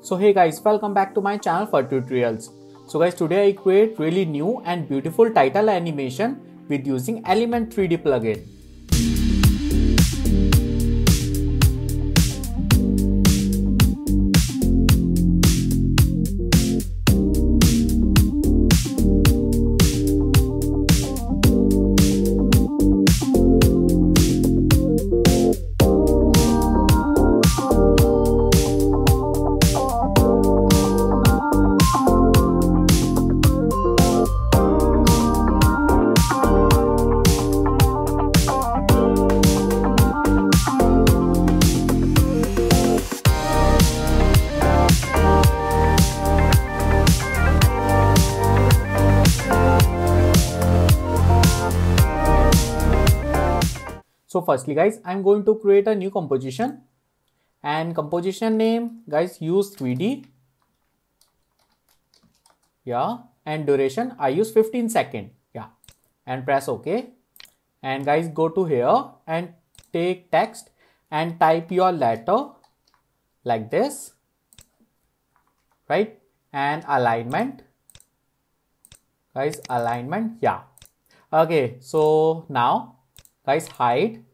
So hey guys, welcome back to my channel for tutorials. So guys, today I create really new and beautiful title animation with using Element 3D plugin. firstly guys, I'm going to create a new composition and composition name guys use 3D. Yeah. And duration I use 15 second. Yeah. And press OK. And guys go to here and take text and type your letter like this. Right. And alignment guys alignment yeah okay so now guys hide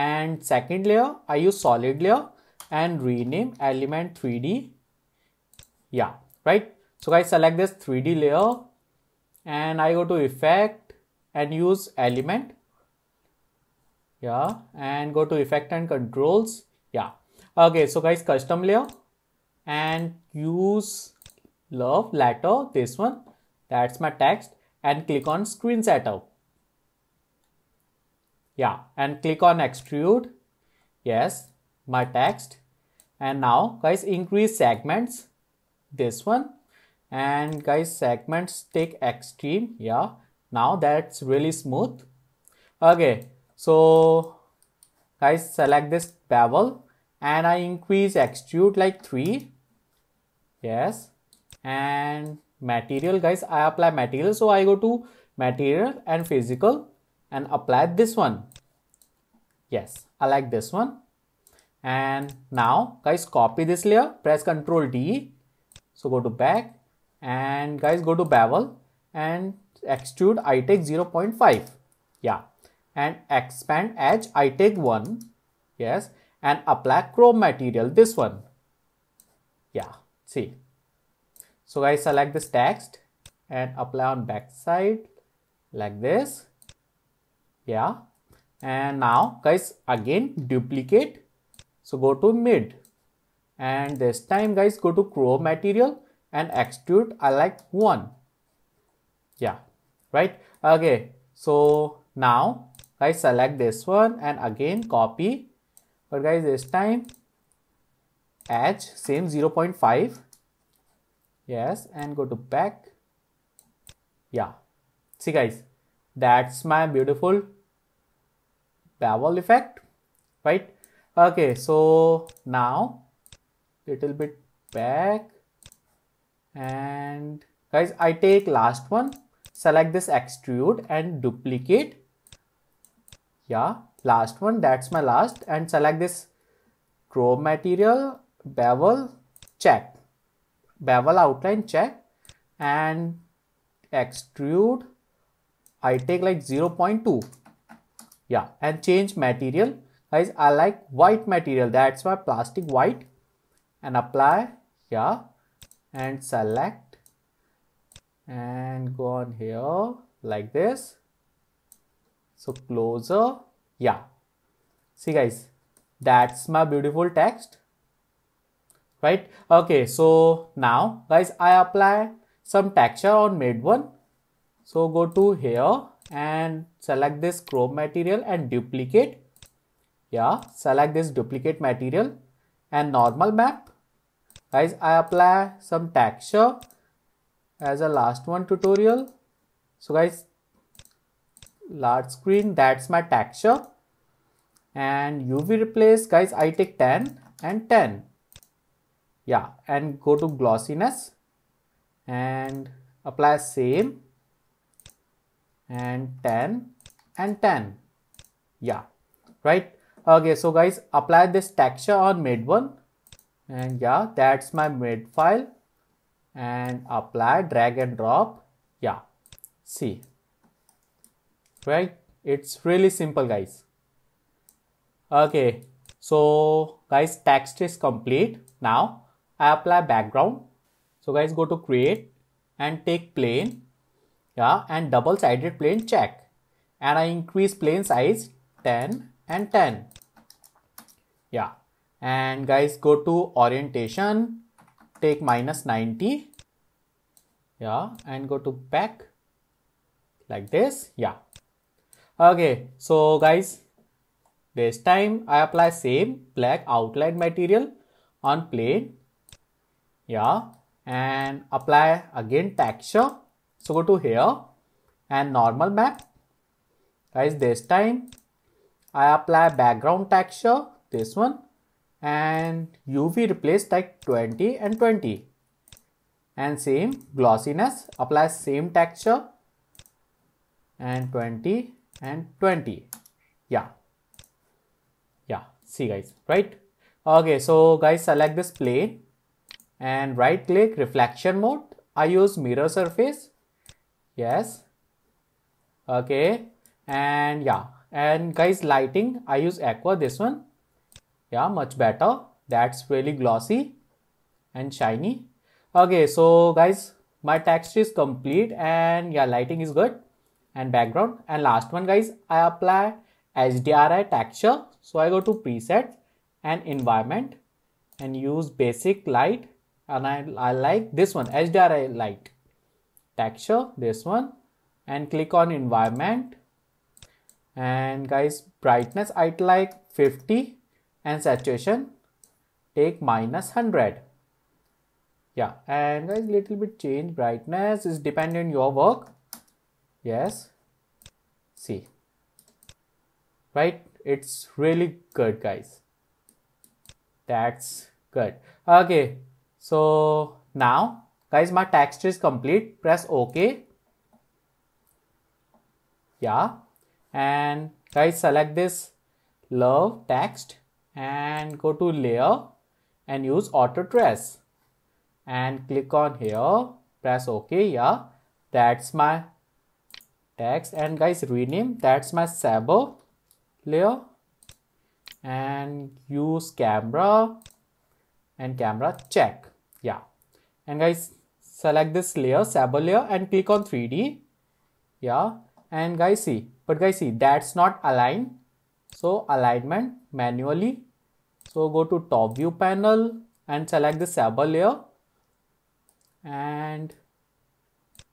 and second layer I use solid layer and rename element 3D yeah right so guys select this 3D layer and I go to effect and use element yeah and go to effect and controls yeah okay so guys custom layer and use love letter this one that's my text and click on screen setup yeah and click on extrude yes my text and now guys increase segments this one and guys segments take extreme yeah now that's really smooth okay so guys select this bevel and I increase extrude like 3 yes and material guys I apply material so I go to material and physical and apply this one. Yes, I like this one. And now guys, copy this layer, press Ctrl D. So go to back and guys go to bevel and extrude I take 0.5. Yeah. And expand edge I take 1. Yes. And apply chrome material, this one. Yeah, see. So guys, select this text and apply on back side like this yeah and now guys again duplicate so go to mid and this time guys go to chrome material and extrude I like one yeah right okay so now guys select this one and again copy but guys this time edge same 0.5 yes and go to back yeah see guys that's my beautiful bevel effect, right? Okay, so now little bit back and guys, I take last one, select this extrude and duplicate. Yeah, last one, that's my last and select this chrome material, bevel, check, bevel outline check and extrude I take like 0.2. Yeah, and change material. Guys, I like white material. That's why plastic white. And apply. Yeah. And select. And go on here like this. So closer. Yeah. See guys, that's my beautiful text right okay so now guys i apply some texture on mid one so go to here and select this chrome material and duplicate. Yeah, select this duplicate material and normal map. Guys, I apply some texture as a last one tutorial. So guys, large screen, that's my texture. And UV replace, guys, I take 10 and 10. Yeah, and go to glossiness and apply same and 10 and 10 yeah right okay so guys apply this texture on mid one and yeah that's my mid file and apply drag and drop yeah see right it's really simple guys okay so guys text is complete now i apply background so guys go to create and take plane yeah, and double-sided plane check. And I increase plane size 10 and 10. Yeah. And guys, go to orientation, take minus 90. Yeah. And go to back like this. Yeah. Okay. So guys, this time I apply same black outline material on plane. Yeah. And apply again texture so go to here and normal map. Guys, this time I apply background texture, this one and UV replace like 20 and 20 and same glossiness apply same texture and 20 and 20 yeah yeah see guys right okay so guys select this plane and right click reflection mode i use mirror surface yes okay and yeah and guys lighting i use aqua this one yeah much better that's really glossy and shiny okay so guys my texture is complete and yeah lighting is good and background and last one guys i apply HDRI texture. So I go to preset and environment and use basic light and I, I like this one HDRI light texture this one and click on environment and guys brightness I'd like 50 and saturation take minus 100 yeah and guys little bit change brightness is dependent on your work yes see right it's really good guys that's good okay so now Guys, my text is complete. Press OK. Yeah. And guys, select this love text and go to layer and use auto trace and click on here. Press OK. Yeah. That's my text and guys rename that's my sabo layer and use camera and camera check yeah and guys select this layer, saber layer and click on 3D. Yeah. And guys see, but guys see that's not aligned. So alignment manually. So go to top view panel and select the saber layer and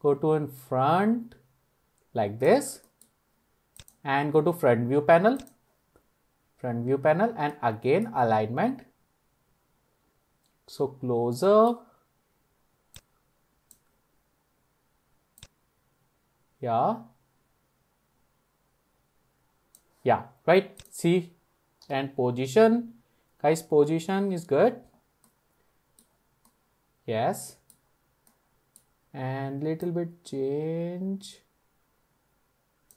go to in front like this and go to front view panel front view panel and again alignment so closer yeah yeah right see and position guys position is good yes and little bit change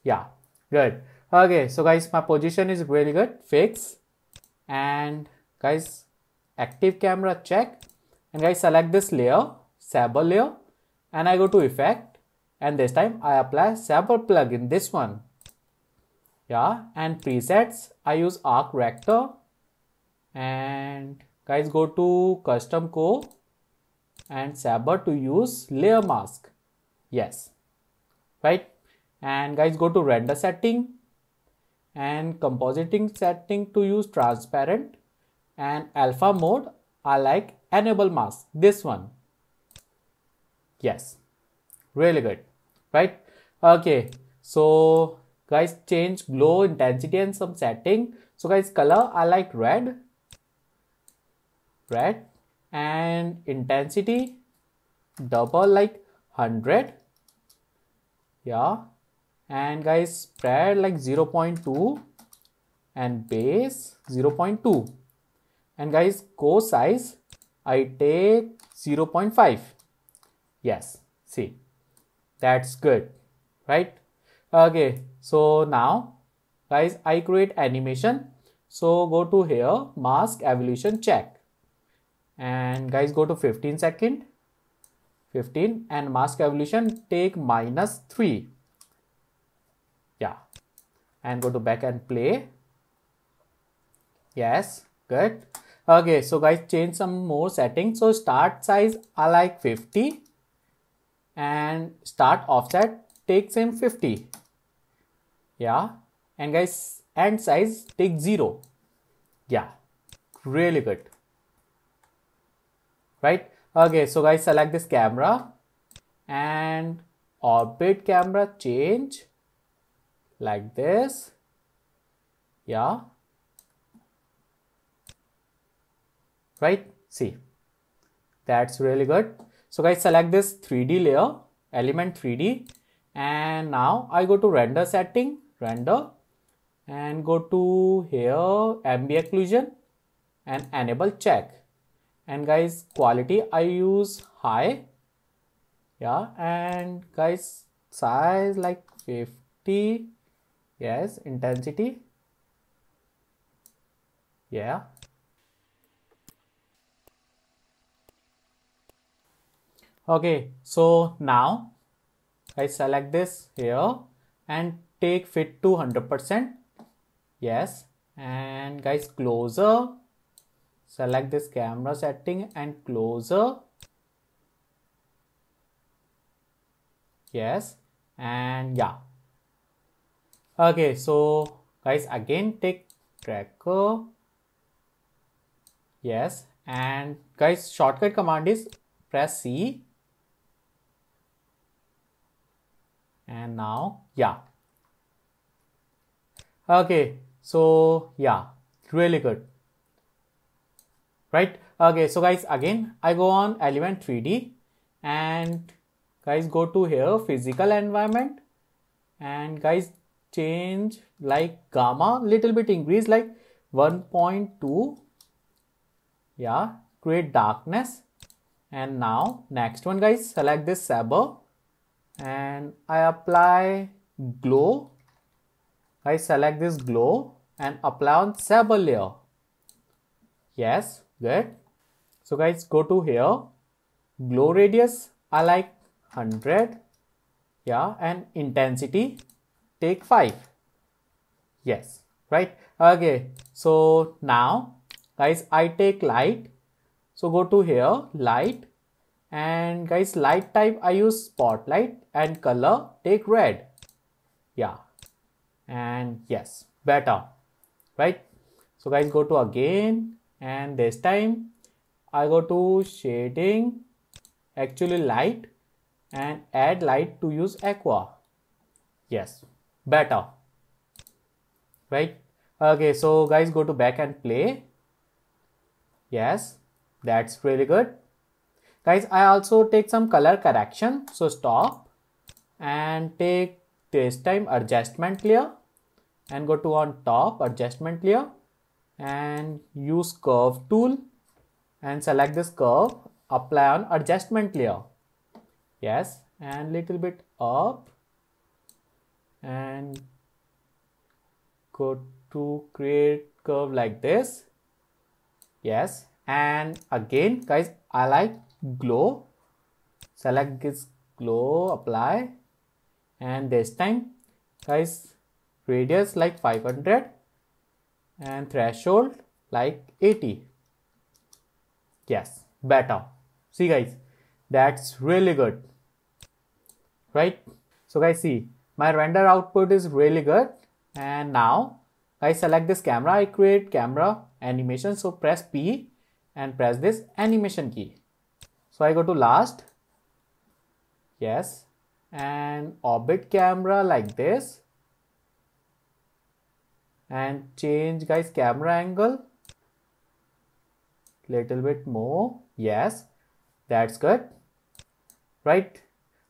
yeah good okay so guys my position is really good fix and guys active camera check and guys select this layer saber layer and i go to effect and this time I apply saber plug in this one. Yeah, and presets, I use arc rector and guys go to custom co and saber to use layer mask. Yes, right? And guys go to render setting and compositing setting to use transparent and alpha mode I like enable mask, this one. Yes, really good right okay so guys change glow intensity and some setting so guys color i like red red and intensity double like 100 yeah and guys spread like 0 0.2 and base 0 0.2 and guys go size i take 0 0.5 yes see that's good, right? Okay, so now guys, I create animation. So go to here, mask evolution check. And guys, go to 15 second, 15 and mask evolution take minus three. Yeah. And go to back and play. Yes, good okay so guys change some more settings so start size i like 50 and start offset takes him 50 yeah and guys and size take 0 yeah really good right okay so guys select this camera and orbit camera change like this yeah right see that's really good so guys, select this 3D layer, element 3D. And now I go to render setting, render, and go to here, ambient occlusion and enable check. And guys, quality I use high. Yeah, and guys, size like 50. Yes, intensity. Yeah, okay so now I select this here and take fit to 100% yes and guys closer select this camera setting and closer yes and yeah okay so guys again take tracker yes and guys shortcut command is press c and now yeah okay so yeah really good right okay so guys again i go on element 3d and guys go to here physical environment and guys change like gamma little bit increase like 1.2 yeah create darkness and now next one guys select this saber and I apply glow. I select this glow and apply on sable layer. Yes, good. So guys, go to here. Glow radius, I like 100. Yeah, and intensity, take 5. Yes, right. Okay, so now guys, I take light. So go to here, light and guys light type I use spotlight and color take red yeah and yes better right so guys go to again and this time I go to shading actually light and add light to use aqua yes better right okay so guys go to back and play yes that's really good guys i also take some color correction so stop and take this time adjustment layer and go to on top adjustment layer and use curve tool and select this curve apply on adjustment layer yes and little bit up and go to create curve like this yes and again guys i like glow select this glow apply and this time guys radius like 500 and threshold like 80 yes better see guys that's really good right so guys see my render output is really good and now I select this camera I create camera animation so press P and press this animation key so I go to last. Yes. And orbit camera like this. And change guys camera angle. Little bit more. Yes. That's good. Right.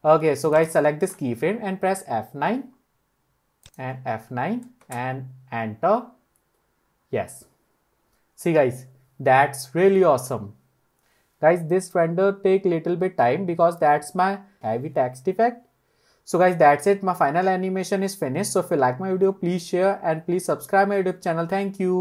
Okay. So guys select this keyframe and press F9 and F9 and enter. Yes. See guys, that's really awesome guys this render take little bit time because that's my heavy text effect so guys that's it my final animation is finished so if you like my video please share and please subscribe my youtube channel thank you